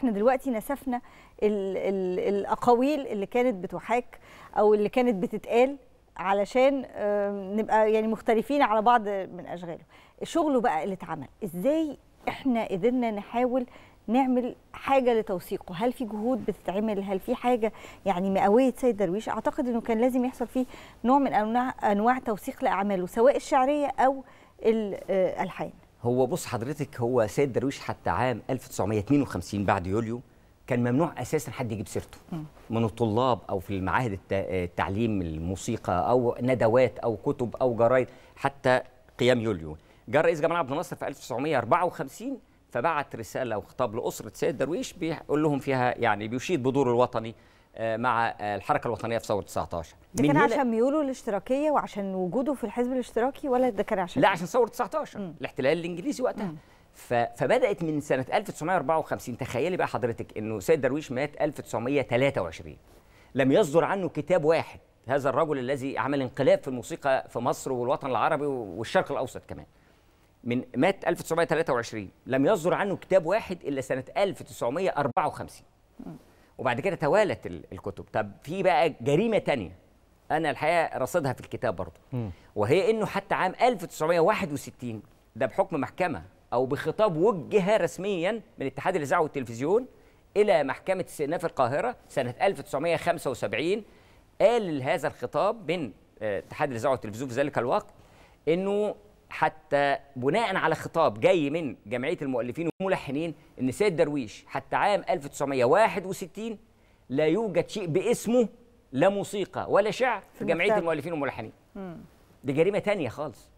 احنا دلوقتي نسفنا الـ الـ الاقاويل اللي كانت بتحاك او اللي كانت بتتقال علشان نبقى يعني مختلفين على بعض من اشغاله شغله بقى اللي اتعمل ازاي احنا قدرنا نحاول نعمل حاجه لتوثيقه هل في جهود بتتعمل هل في حاجه يعني مئويه سيد درويش اعتقد انه كان لازم يحصل فيه نوع من انواع انواع توثيق لاعماله سواء الشعريه او الالحان آه، هو بص حضرتك هو سيد درويش حتى عام 1952 بعد يوليو كان ممنوع اساسا حد يجيب سيرته من الطلاب او في المعاهد التعليم الموسيقى او ندوات او كتب او جرايد حتى قيام يوليو جاء رئيس جمال عبد الناصر في 1954 فبعت رساله وخطاب لاسره سيد درويش بيقول لهم فيها يعني بيشيد بدور الوطني آه، مع آه، الحركه الوطنيه في ثوره 19 ده كان عشان ميوله الاشتراكيه وعشان وجوده في الحزب الاشتراكي ولا ده كان عشان لا عشان ثوره 19 مم. الاحتلال الانجليزي وقتها مم. فبدات من سنه 1954 تخيلي بقى حضرتك انه سيد درويش مات 1923 لم يصدر عنه كتاب واحد هذا الرجل الذي عمل انقلاب في الموسيقى في مصر والوطن العربي والشرق الاوسط كمان من مات 1923 لم يصدر عنه كتاب واحد الا سنه 1954 م. وبعد كده توالت الكتب طب في بقى جريمه تانية انا الحقيقه رصدها في الكتاب برضه وهي انه حتى عام 1961 ده بحكم محكمه او بخطاب وجه رسميا من اتحاد الاذاعه والتلفزيون الى محكمه استئناف في القاهره سنه 1975 قال هذا الخطاب من آه، اتحاد الاذاعه والتلفزيون في ذلك الوقت انه حتى بناء على خطاب جاي من جمعيه المؤلفين والملحنين ان سيد درويش حتى عام 1961 لا يوجد شيء باسمه لا موسيقى ولا شعر في جمعيه مستقبل. المؤلفين والملحنين دي جريمه تانية خالص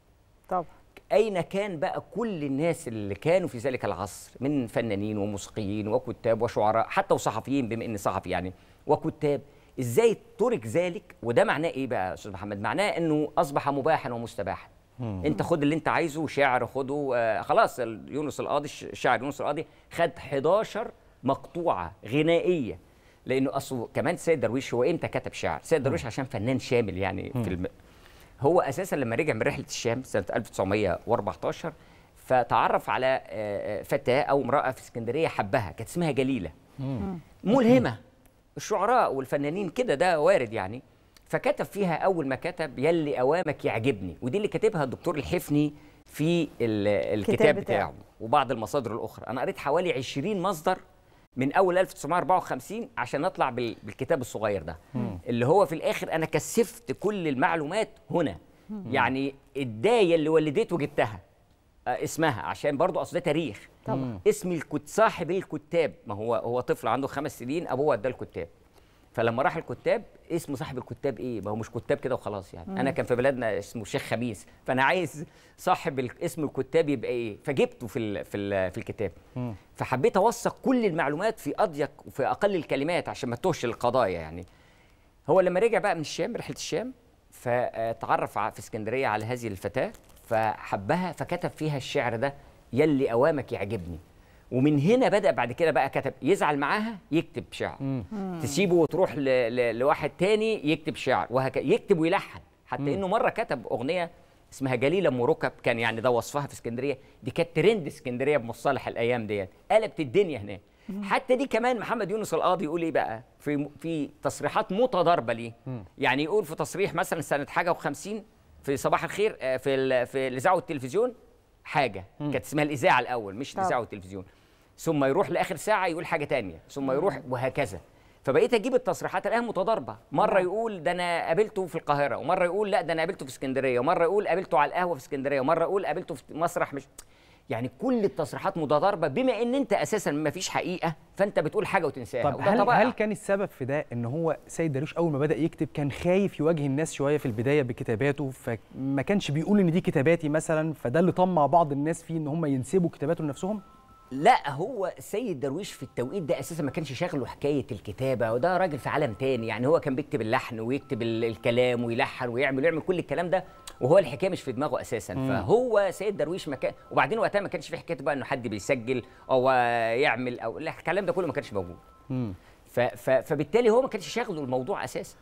طبعا اين كان بقى كل الناس اللي كانوا في ذلك العصر من فنانين وموسيقيين وكتاب وشعراء حتى وصحفيين بما اني صحفي يعني وكتاب ازاي ترك ذلك وده معناه ايه بقى يا استاذ محمد معناه انه اصبح مباحا ومستباحا انت خد اللي انت عايزه شعر خده آه خلاص يونس القاضي الشاعر يونس القاضي خد 11 مقطوعه غنائيه لانه اصله كمان سيد درويش هو امتى كتب شعر؟ سيد درويش عشان فنان شامل يعني في الم... هو اساسا لما رجع من رحله الشام سنه 1914 فتعرف على آه، آه، فتاه او امراه في اسكندريه حبها كانت اسمها جليله ملهمه الشعراء والفنانين كده ده وارد يعني فكتب فيها اول ما كتب يلي اوامك يعجبني ودي اللي كاتبها الدكتور الحفني في الكتاب بتاعه وبعض المصادر الاخرى انا قريت حوالي 20 مصدر من اول 1954 عشان اطلع بالكتاب الصغير ده مم. اللي هو في الاخر انا كثفت كل المعلومات هنا مم. يعني الدايه اللي ولدته جبتها آه، اسمها عشان برضو اصل ده تاريخ طبعا اسم الكت صاحب الكتاب ما هو هو طفل عنده خمس سنين ابوه اداه الكتاب فلما راح الكتاب اسم صاحب الكتاب ايه ما هو مش كتاب كده وخلاص يعني مم. انا كان في بلادنا اسمه الشيخ خميس فانا عايز صاحب اسم الكتاب يبقى ايه فجبته في الـ في الـ في الكتاب مم. فحبيت اوثق كل المعلومات في اضيق وفي اقل الكلمات عشان ما تهش القضايا يعني هو لما رجع بقى من الشام رحله الشام فتعرف في اسكندريه على هذه الفتاه فحبها فكتب فيها الشعر ده يلي اوامك يعجبني ومن هنا بدا بعد كده بقى كتب يزعل معاها يكتب شعر مم. تسيبه وتروح ل... ل... لواحد تاني يكتب شعر وهك... يكتب ويلحن حتى مم. انه مره كتب اغنيه اسمها جليله ام ركب كان يعني ده وصفها في اسكندريه دي كانت ترند اسكندريه بمصطلح الايام ديت قلبت الدنيا هناك حتى دي كمان محمد يونس القاضي يقول ايه بقى في في تصريحات متضاربه ليه يعني يقول في تصريح مثلا سنه حاجه و50 في صباح الخير آه، في ال... في الاذاعه والتلفزيون حاجه كانت اسمها الاذاعه الاول مش الاذاعه والتلفزيون ثم يروح لاخر ساعه يقول حاجه تانية ثم يروح وهكذا فبقيت اجيب التصريحات الان متضاربه مره يقول ده انا قابلته في القاهره ومره يقول لا ده انا قابلته في اسكندريه ومره يقول قابلته على القهوه في اسكندريه ومره يقول قابلته في مسرح مش يعني كل التصريحات متضاربه بما ان انت اساسا ما فيش حقيقه فانت بتقول حاجه وتنساها طب هل, هل كان السبب في ده ان هو سيد داريوش اول ما بدا يكتب كان خايف يواجه الناس شويه في البدايه بكتاباته فما كانش بيقول ان دي كتاباتي مثلا فده اللي طمع بعض الناس فيه ان هم ينسبوا كتاباته لنفسهم لا هو سيد درويش في التوقيت ده اساسا ما كانش شاغله حكايه الكتابه وده راجل في عالم تاني يعني هو كان بيكتب اللحن ويكتب الكلام ويلحن ويعمل ويعمل كل الكلام ده وهو الحكايه مش في دماغه اساسا مم. فهو سيد درويش ما كان وبعدين وقتها ما كانش في حكايه بقى انه حد بيسجل او يعمل او الكلام ده كله ما كانش موجود ف... ف... فبالتالي هو ما كانش شاغله الموضوع اساسا